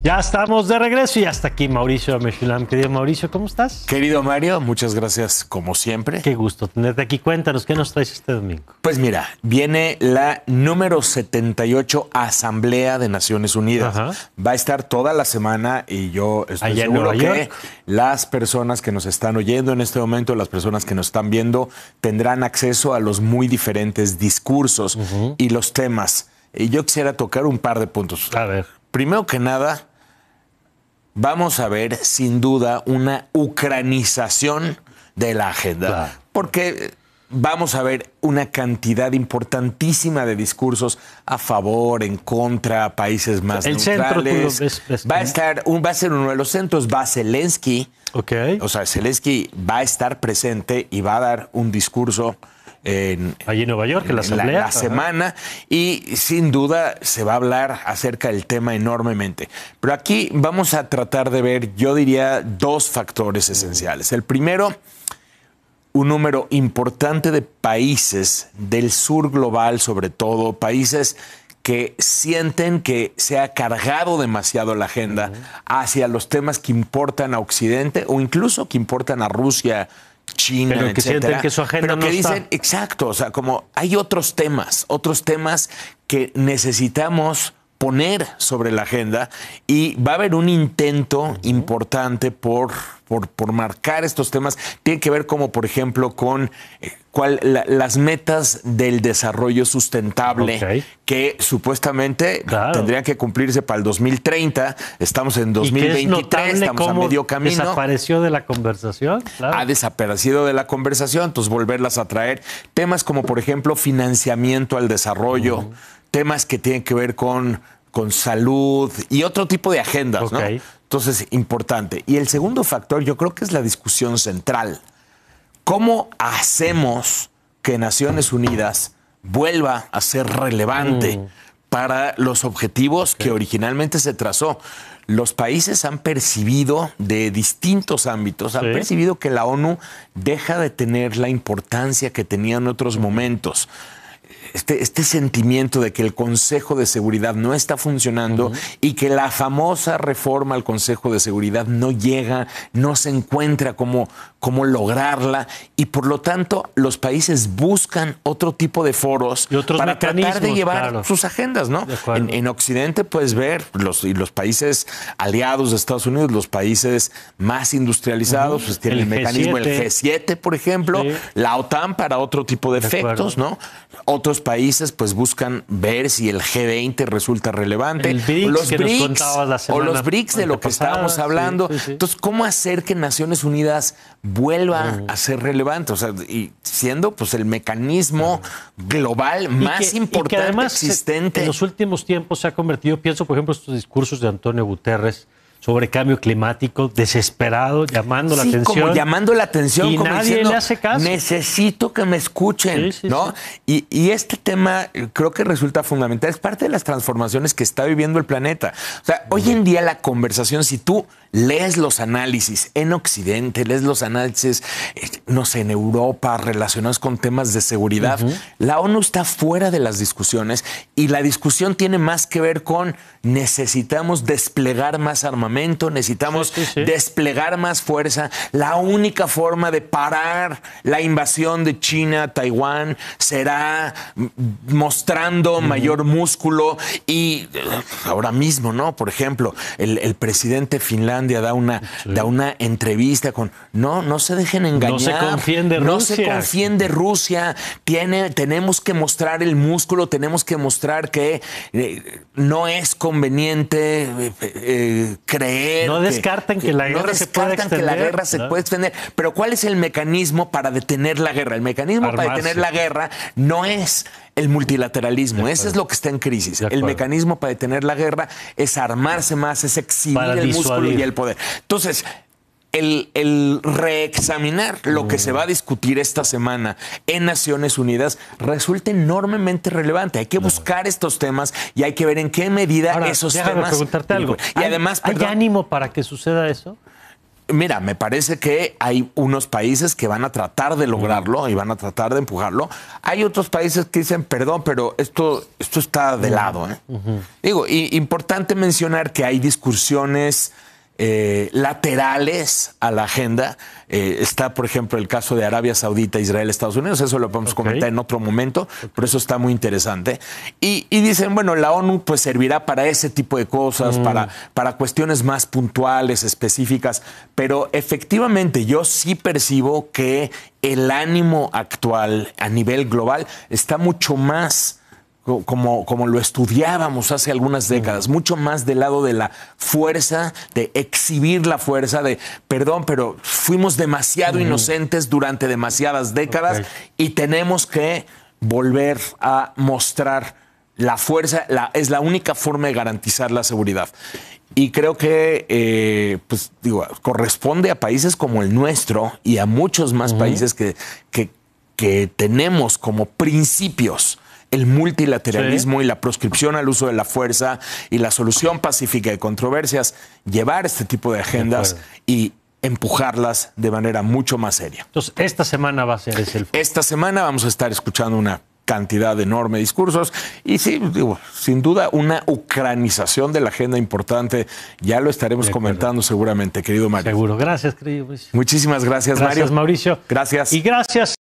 Ya estamos de regreso y hasta aquí Mauricio Mechulam. Querido Mauricio, ¿cómo estás? Querido Mario, muchas gracias como siempre. Qué gusto tenerte aquí. Cuéntanos, ¿qué nos traes este domingo? Pues mira, viene la número 78 Asamblea de Naciones Unidas. Va a estar toda la semana y yo estoy seguro que las personas que nos están oyendo en este momento, las personas que nos están viendo, tendrán acceso a los muy diferentes discursos y los temas. Y yo quisiera tocar un par de puntos. A ver. Primero que nada, vamos a ver sin duda una ucranización de la agenda. Porque vamos a ver una cantidad importantísima de discursos a favor, en contra, países más neutrales. Centro, va a estar, un, va a ser uno de los centros, va Zelensky. Okay. O sea, Zelensky va a estar presente y va a dar un discurso Allí en Nueva York, en la, La, semana, y sin duda se va a hablar acerca del tema enormemente. Pero aquí vamos a tratar de ver, yo diría, dos factores esenciales. El primero, un número importante de países del sur global, sobre todo, países que sienten que se ha cargado demasiado la agenda hacia los temas que importan a Occidente o incluso que importan a Rusia China, que su dicen, exacto, o sea, como hay otros temas, otros temas que necesitamos poner sobre la agenda y va a haber un intento importante por, por, marcar estos temas. Tiene que ver como, por ejemplo, con eh, las metas del desarrollo sustentable que supuestamente tendrían que cumplirse para el 2030. Estamos en 2023, estamos a medio camino. ¿Desapareció de la conversación? Ha desaparecido de la conversación, entonces volverlas a traer. Temas como, por ejemplo, financiamiento al desarrollo temas que tienen que ver con, con salud y otro tipo de agendas, ¿no? Entonces, importante. Y el segundo factor, yo creo que es la discusión central. ¿Cómo hacemos que Naciones Unidas vuelva a ser relevante mm. para los objetivos que originalmente se trazó? Los países han percibido de distintos ámbitos, han percibido que la ONU deja de tener la importancia que tenía en otros momentos. Este, este, sentimiento de que el Consejo de Seguridad no está funcionando y que la famosa reforma al Consejo de Seguridad no llega, no se encuentra como, cómo lograrla y por lo tanto los países buscan otro tipo de foros para tratar de llevar sus agendas, ¿no? En, Occidente puedes ver los, y los países aliados de Estados Unidos, los países más industrializados, pues tienen el, mecanismo, el G7, por ejemplo, la OTAN para otro tipo de, efectos, ¿no? Otros países pues buscan ver si el G20 resulta relevante, los BRICS, o los BRICS de lo que estábamos hablando. Entonces, ¿cómo hacer que Naciones Unidas vuelva a ser relevante, o sea, y siendo pues el mecanismo global más importante que además eh, existente. en los últimos tiempos se ha convertido, pienso por ejemplo estos discursos de Antonio Guterres sobre cambio climático, desesperado, llamando la atención. Como llamando la atención, como diciendo, Necesito que me escuchen, ¿no? Y, y, este tema eh, creo que resulta fundamental. Es parte de las transformaciones que está viviendo el planeta. O sea, hoy en día la conversación, si tú lees los análisis en Occidente, lees los análisis, eh, no sé, en Europa, relacionados con temas de seguridad, la ONU está fuera de las discusiones y la discusión tiene más que ver con necesitamos desplegar más armamento, necesitamos desplegar más fuerza. La única forma de parar la invasión de China Taiwán será mostrando mayor músculo y eh, ahora mismo, ¿no? Por ejemplo, el, presidente finlandés da una, da una entrevista con. No, no se dejen engañar. No se confiende Rusia. No se Rusia. Tiene, tenemos que mostrar el músculo, tenemos que mostrar que eh, no es conveniente eh, eh, creer. No descarten que, la guerra se puede extender. que la guerra se puede Pero ¿cuál es el mecanismo para detener la guerra? El mecanismo para detener la guerra no es el multilateralismo. eso Ese es lo que está en crisis. El mecanismo para detener la guerra es armarse más, es exhibir el músculo y el poder. Entonces, el, el reexaminar lo que se va a mm. discutir esta semana en Naciones Unidas resulta enormemente relevante. Hay que buscar estos temas y hay que ver en qué medida esos temas. algo. Y además, ¿Hay ánimo para que suceda eso? mira, me parece que hay unos países que van a tratar de lograrlo y van a tratar de empujarlo. Hay otros países que dicen, perdón, pero esto, esto está de lado. ¿eh?". Digo, importante mencionar que hay discusiones eh, laterales a la agenda. Eh, está, por ejemplo, el caso de Arabia Saudita, Israel, Estados Unidos. Eso lo podemos comentar en otro momento, pero eso está muy interesante. Y, dicen, bueno, la ONU pues servirá para ese tipo de cosas, mm. para, para cuestiones más puntuales, específicas. Pero efectivamente yo sí percibo que el ánimo actual a nivel global está mucho más como, lo estudiábamos hace algunas décadas, mucho más del lado de la fuerza, de exhibir la fuerza, de, perdón, pero fuimos demasiado inocentes durante demasiadas décadas y tenemos que volver a mostrar la fuerza, es la única forma de garantizar la seguridad. Y creo que, eh, pues, corresponde a países como el nuestro y a muchos más países que tenemos como principios el multilateralismo y la proscripción al uso de la fuerza y la solución pacífica de controversias, llevar este tipo de agendas y empujarlas de manera mucho más seria. Entonces, esta semana va a ser Esta semana vamos a estar escuchando una cantidad de enorme de discursos y sí, sin duda una ucranización de la agenda importante. Ya lo estaremos comentando seguramente, querido Mario. Seguro. Gracias, querido Mauricio. Muchísimas gracias, Mario. Gracias, Mauricio. Gracias. Y gracias.